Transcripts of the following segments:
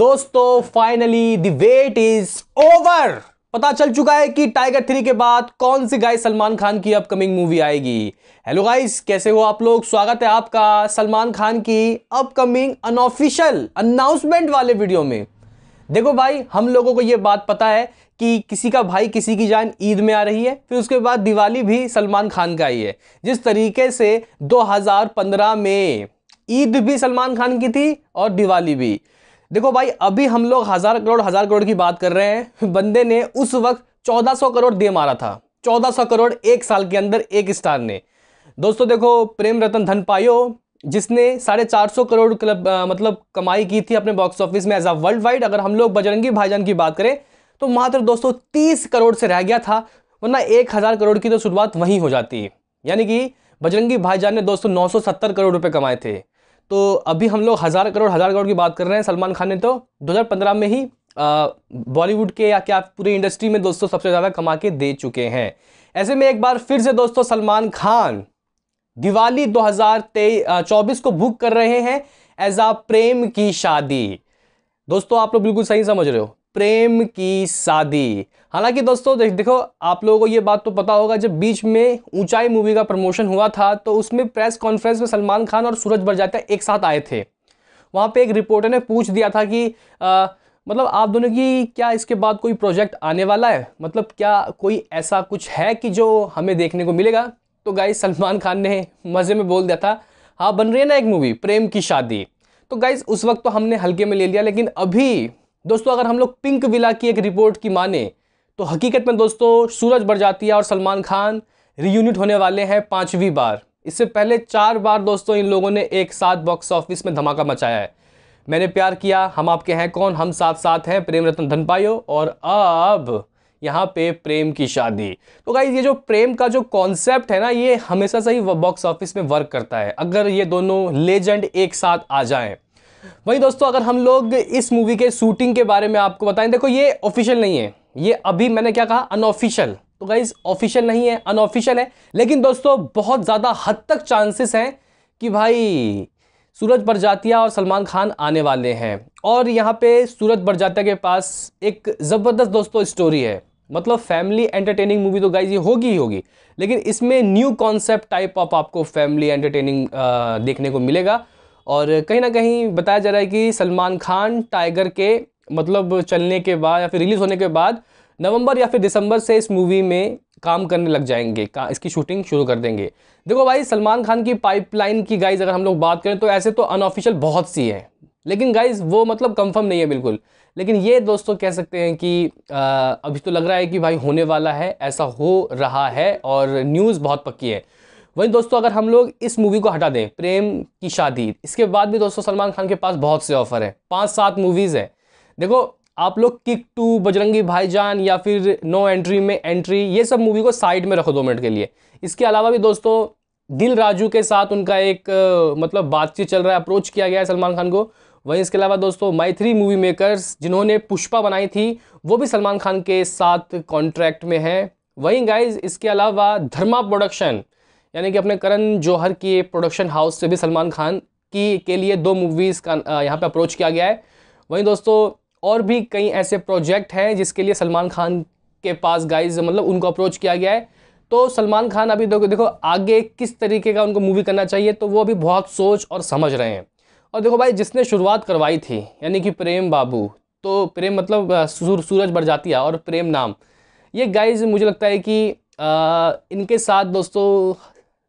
दोस्तों finally the wait is over पता चल चुका है कि टाइगर थ्री के बाद कौन सी गाइस सलमान खान की अपकमिंग मूवी आएगी हेलो गाइस कैसे हो आप लोग स्वागत है आपका सलमान खान की अपकमिंग अनऑफिशियल अनाउंसमेंट वाले वीडियो में देखो भाई हम लोगों को ये बात पता है कि किसी का भाई किसी की जान ईद में आ रही है फिर उसके बाद दिवाली भी सलमान खान का ही है जिस तरीके से 2015 में ईद भी सलमान खान की थी और दिवाली भी देखो भाई अभी हम लोग हज़ार करोड़ हज़ार करोड़ की बात कर रहे हैं बंदे ने उस वक्त 1400 करोड़ दे मारा था 1400 करोड़ एक साल के अंदर एक स्टार ने दोस्तों देखो प्रेम रतन धन पायो जिसने साढ़े चार सौ करोड़ क्लब आ, मतलब कमाई की थी अपने बॉक्स ऑफिस में एज अ वर्ल्ड वाइड अगर हम लोग बजरंगी भाईजान की बात करें तो मात्र दोस्तों तीस करोड़ से रह गया था वरना एक हज़ार करोड़ की तो शुरुआत वहीं हो जाती यानी कि बजरंगी भाईजान ने दोस्तों 970 करोड़ रुपए कमाए थे तो अभी हम लोग हज़ार करोड़ हज़ार करोड़ की बात कर रहे हैं सलमान खान ने तो 2015 में ही बॉलीवुड के या क्या पूरी इंडस्ट्री में दोस्तों सबसे ज़्यादा कमा के दे चुके हैं ऐसे में एक बार फिर से दोस्तों सलमान खान दिवाली 2024 को बुक कर रहे हैं एज आ प्रेम की शादी दोस्तों आप लोग बिल्कुल सही समझ रहे हो प्रेम की शादी हालांकि दोस्तों देख देखो आप लोगों को ये बात तो पता होगा जब बीच में ऊंचाई मूवी का प्रमोशन हुआ था तो उसमें प्रेस कॉन्फ्रेंस में सलमान खान और सूरज बरजात्या एक साथ आए थे वहाँ पे एक रिपोर्टर ने पूछ दिया था कि आ, मतलब आप दोनों की क्या इसके बाद कोई प्रोजेक्ट आने वाला है मतलब क्या कोई ऐसा कुछ है कि जो हमें देखने को मिलेगा तो गाइज सलमान खान ने मज़े में बोल दिया था हाँ बन रही है ना एक मूवी प्रेम की शादी तो गाइज़ उस वक्त तो हमने हल्के में ले लिया लेकिन अभी दोस्तों अगर हम लोग पिंक विला की एक रिपोर्ट की माने तो हकीकत में दोस्तों सूरज बरजातिया और सलमान खान रीयूनिट होने वाले हैं पाँचवीं बार इससे पहले चार बार दोस्तों इन लोगों ने एक साथ बॉक्स ऑफिस में धमाका मचाया है मैंने प्यार किया हम आपके हैं कौन हम साथ साथ हैं प्रेम रतन धनपायो और अब यहाँ पे प्रेम की शादी तो भाई ये जो प्रेम का जो कॉन्सेप्ट है ना ये हमेशा से ही बॉक्स ऑफिस में वर्क करता है अगर ये दोनों लेजेंड एक साथ आ जाएं वही दोस्तों अगर हम लोग इस मूवी के शूटिंग के बारे में आपको बताएं देखो ये ऑफिशियल नहीं है ये अभी मैंने क्या कहा अनऑफिशियल तो गाइज ऑफिशियल नहीं है अनऑफिशियल है लेकिन दोस्तों बहुत ज़्यादा हद तक चांसेस हैं कि भाई सूरज बरजातिया और सलमान खान आने वाले हैं और यहाँ पे सूरज बरजातिया के पास एक ज़बरदस्त दोस्तों स्टोरी है मतलब फैमिली एंटरटेनिंग मूवी तो गाइज ये होगी ही होगी लेकिन इसमें न्यू कॉन्सेप्ट टाइप ऑफ आपको फैमिली एंटरटेनिंग देखने को मिलेगा और कहीं ना कहीं बताया जा रहा है कि सलमान खान टाइगर के मतलब चलने के बाद या फिर रिलीज़ होने के बाद नवंबर या फिर दिसंबर से इस मूवी में काम करने लग जाएंगे का इसकी शूटिंग शुरू कर देंगे देखो भाई सलमान खान की पाइपलाइन की गाइज अगर हम लोग बात करें तो ऐसे तो अनऑफिशियल बहुत सी हैं लेकिन गाइज वो मतलब कंफर्म नहीं है बिल्कुल लेकिन ये दोस्तों कह सकते हैं कि आ, अभी तो लग रहा है कि भाई होने वाला है ऐसा हो रहा है और न्यूज़ बहुत पक्की है वहीं दोस्तों अगर हम लोग इस मूवी को हटा दें प्रेम की शादी इसके बाद भी दोस्तों सलमान खान के पास बहुत से ऑफर हैं पाँच सात मूवीज़ हैं देखो आप लोग किक टू बजरंगी भाईजान या फिर नो एंट्री में एंट्री ये सब मूवी को साइड में रखो दो मिनट के लिए इसके अलावा भी दोस्तों दिल राजू के साथ उनका एक मतलब बातचीत चल रहा है अप्रोच किया गया है सलमान खान को वहीं इसके अलावा दोस्तों माइथ्री मूवी मेकर्स जिन्होंने पुष्पा बनाई थी वो भी सलमान खान के साथ कॉन्ट्रैक्ट में है वहीं गाइज इसके अलावा धर्मा प्रोडक्शन यानी कि अपने करण जौहर की प्रोडक्शन हाउस से भी सलमान खान की के लिए दो मूवीज़ का यहाँ पे अप्रोच किया गया है वहीं दोस्तों और भी कई ऐसे प्रोजेक्ट हैं जिसके लिए सलमान खान के पास गाइज मतलब उनको अप्रोच किया गया है तो सलमान खान अभी देखो देखो आगे किस तरीके का उनको मूवी करना चाहिए तो वो अभी बहुत सोच और समझ रहे हैं और देखो भाई जिसने शुरुआत करवाई थी यानी कि प्रेम बाबू तो प्रेम मतलब सूर, सूरज बरजातिया और प्रेम नाम ये गाइज मुझे लगता है कि आ, इनके साथ दोस्तों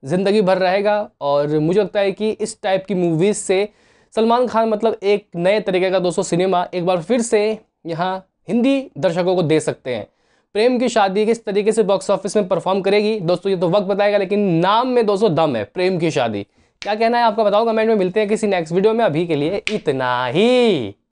ज़िंदगी भर रहेगा और मुझे लगता है कि इस टाइप की मूवीज़ से सलमान खान मतलब एक नए तरीके का दोस्तों सिनेमा एक बार फिर से यहाँ हिंदी दर्शकों को दे सकते हैं प्रेम की शादी किस तरीके से बॉक्स ऑफिस में परफॉर्म करेगी दोस्तों ये तो वक्त बताएगा लेकिन नाम में दोस्तों दम है प्रेम की शादी क्या कहना है आपका बताओ कमेंट में मिलते हैं किसी नेक्स्ट वीडियो में अभी के लिए इतना ही